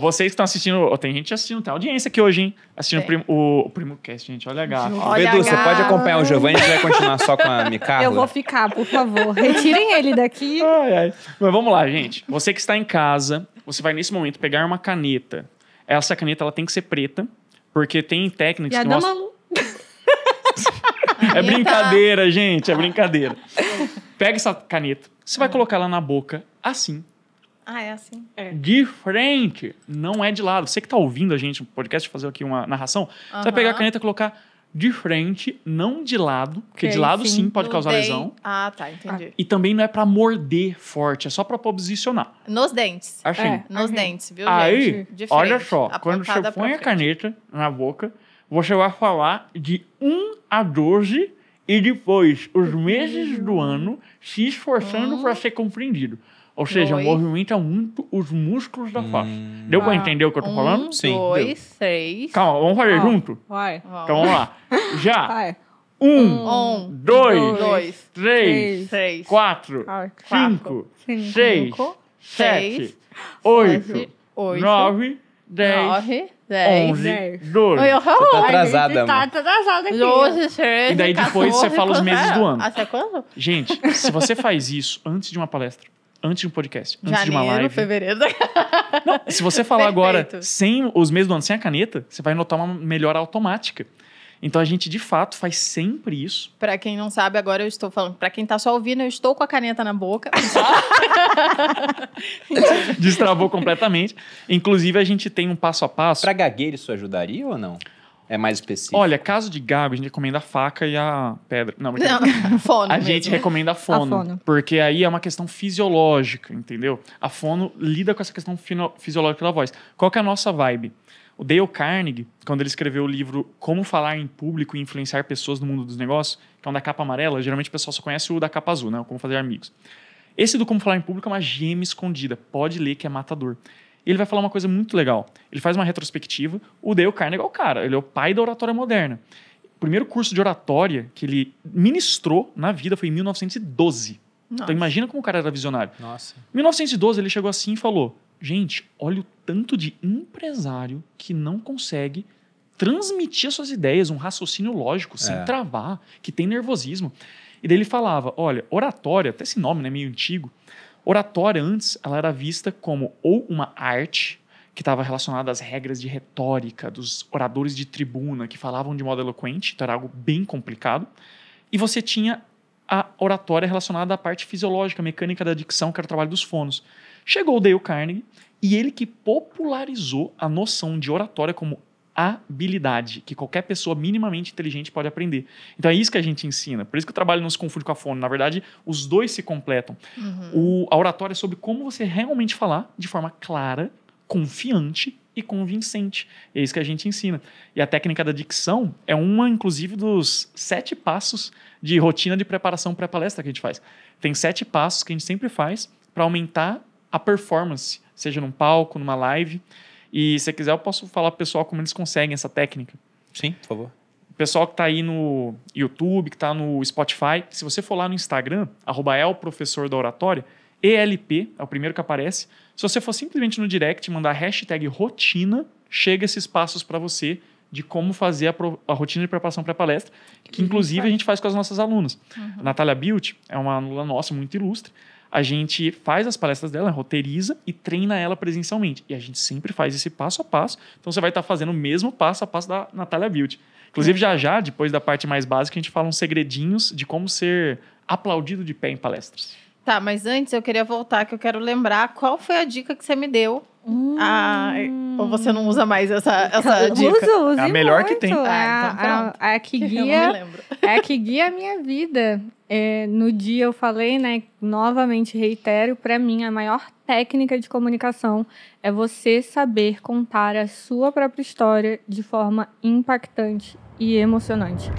Vocês que estão assistindo, oh, tem gente assistindo, tem audiência aqui hoje, hein? Assistindo é. o, primo, o, o PrimoCast, gente, olha a gata. Edu, você pode acompanhar o Giovanni, a gente vai continuar só com a Micaela. Eu vou ficar, por favor. Retirem ele daqui. Ai, ai. Mas vamos lá, gente. Você que está em casa, você vai nesse momento pegar uma caneta. Essa caneta ela tem que ser preta, porque tem técnicas e que mostram... Dama... é brincadeira, gente, é brincadeira. Pega essa caneta, você vai colocar ela na boca, assim ah, é assim? É. De frente, não é de lado. Você que está ouvindo a gente no podcast, fazer aqui uma narração, você vai pegar a caneta e colocar de frente, não de lado, porque okay, de lado sim, sim pode causar dente. lesão. Ah, tá, entendi. E também não é para morder forte, é só para posicionar. Nos dentes. Assim. É, nos uhum. dentes, viu, Aí, gente? De frente, olha só, quando você põe a caneta na boca, você vai falar de 1 a 12 e depois os meses do hum. ano se esforçando para hum. ser compreendido. Ou seja, dois. movimenta muito os músculos da face. Hum. Deu para ah, entender o que eu tô um, falando? Sim. Dois, Deu. três. Calma, vamos fazer ah, junto? Vai. Então vamos lá. Já. Vai. Um, um dois, dois, três, três quatro, quatro, cinco, cinco seis, seis, sete, oito, oito nove, dez, nove, 10, 11, 12. Eu, tá atrasada, tá atrasada aqui. 12, 13, E daí tá depois 14, você fala os meses do ano. Até ah, quando? Gente, se você faz isso antes de uma palestra, antes de um podcast, antes Janeiro, de uma live. fevereiro. Não, se você falar Perfeito. agora sem os meses do ano, sem a caneta, você vai notar uma melhora automática. Então a gente de fato faz sempre isso. Para quem não sabe, agora eu estou falando, para quem tá só ouvindo, eu estou com a caneta na boca. Destravou completamente. Inclusive a gente tem um passo a passo. Para gagueiro isso ajudaria ou não? É mais específico. Olha, caso de gago, a gente recomenda a faca e a pedra. Não, porque... Não, fono. a mesmo. gente recomenda a fono, a fono, Porque aí é uma questão fisiológica, entendeu? A fono lida com essa questão fisiológica da voz. Qual que é a nossa vibe? O Dale Carnegie, quando ele escreveu o livro Como Falar em Público e Influenciar Pessoas no Mundo dos Negócios, que é um da capa amarela, geralmente o pessoal só conhece o da capa azul, né? O Como Fazer Amigos. Esse do Como Falar em Público é uma gema escondida. Pode ler que é matador. E ele vai falar uma coisa muito legal. Ele faz uma retrospectiva. O Dale Carnegie é o cara, ele é o pai da oratória moderna. O primeiro curso de oratória que ele ministrou na vida foi em 1912. Então Nossa. Então imagina como o cara era visionário. Nossa. 1912 ele chegou assim e falou: "Gente, olha o tanto de empresário que não consegue transmitir suas ideias, um raciocínio lógico, é. sem travar, que tem nervosismo". E daí ele falava: "Olha, oratória, até esse nome, né, meio antigo, Oratória, antes, ela era vista como ou uma arte que estava relacionada às regras de retórica dos oradores de tribuna que falavam de modo eloquente, então era algo bem complicado, e você tinha a oratória relacionada à parte fisiológica, mecânica da dicção, que era o trabalho dos fonos. Chegou o Dale Carnegie e ele que popularizou a noção de oratória como habilidade que qualquer pessoa minimamente inteligente pode aprender. Então é isso que a gente ensina. Por isso que o trabalho não se confunde com a fome. Na verdade, os dois se completam. Uhum. O, a oratória é sobre como você realmente falar de forma clara, confiante e convincente. É isso que a gente ensina. E a técnica da dicção é uma, inclusive, dos sete passos de rotina de preparação para palestra que a gente faz. Tem sete passos que a gente sempre faz para aumentar a performance, seja num palco, numa live. E se quiser, eu posso falar pro pessoal como eles conseguem essa técnica. Sim, por favor. O pessoal que está aí no YouTube, que está no Spotify, se você for lá no Instagram, arroba é professor da oratória, ELP é o primeiro que aparece. Se você for simplesmente no direct mandar hashtag rotina, chega esses passos para você de como fazer a, pro, a rotina de preparação para palestra, que, que inclusive a gente faz com as nossas alunas. Uhum. A Natália Bilt é uma aluna nossa muito ilustre a gente faz as palestras dela, roteiriza e treina ela presencialmente. E a gente sempre faz esse passo a passo. Então você vai estar tá fazendo o mesmo passo a passo da Natália Beauty. Inclusive, já já, depois da parte mais básica, a gente fala uns segredinhos de como ser aplaudido de pé em palestras. Tá, mas antes eu queria voltar, que eu quero lembrar qual foi a dica que você me deu. Hum. Ah, ou você não usa mais essa, essa eu dica? Uso, uso é a melhor muito. que tem. Ah, então a, ah, a, a, que guia, é a que guia a minha vida. É, no dia eu falei, né? Novamente reitero, para mim a maior técnica de comunicação é você saber contar a sua própria história de forma impactante e emocionante.